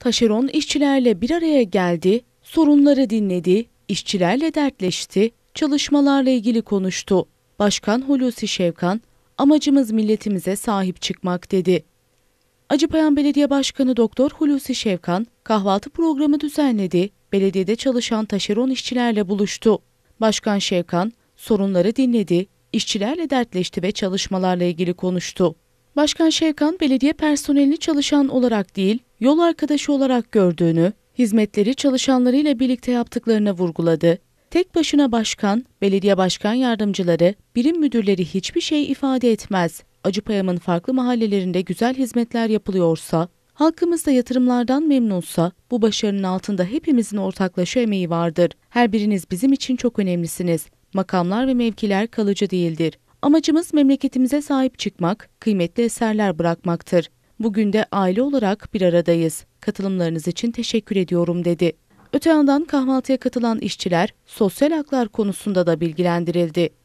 Taşeron işçilerle bir araya geldi, sorunları dinledi, işçilerle dertleşti, çalışmalarla ilgili konuştu. Başkan Hulusi Şevkan, amacımız milletimize sahip çıkmak dedi. Acıpayan Belediye Başkanı Doktor Hulusi Şevkan kahvaltı programı düzenledi, belediyede çalışan taşeron işçilerle buluştu. Başkan Şevkan sorunları dinledi, işçilerle dertleşti ve çalışmalarla ilgili konuştu. Başkan Şevkan belediye personelini çalışan olarak değil, yol arkadaşı olarak gördüğünü, hizmetleri çalışanlarıyla birlikte yaptıklarını vurguladı. Tek başına başkan, belediye başkan yardımcıları, birim müdürleri hiçbir şey ifade etmez. Acıpayam'ın farklı mahallelerinde güzel hizmetler yapılıyorsa, halkımız da yatırımlardan memnunsa bu başarının altında hepimizin ortaklaşa emeği vardır. Her biriniz bizim için çok önemlisiniz. Makamlar ve mevkiler kalıcı değildir. Amacımız memleketimize sahip çıkmak, kıymetli eserler bırakmaktır. Bugün de aile olarak bir aradayız. Katılımlarınız için teşekkür ediyorum dedi. Öte yandan kahvaltıya katılan işçiler sosyal haklar konusunda da bilgilendirildi.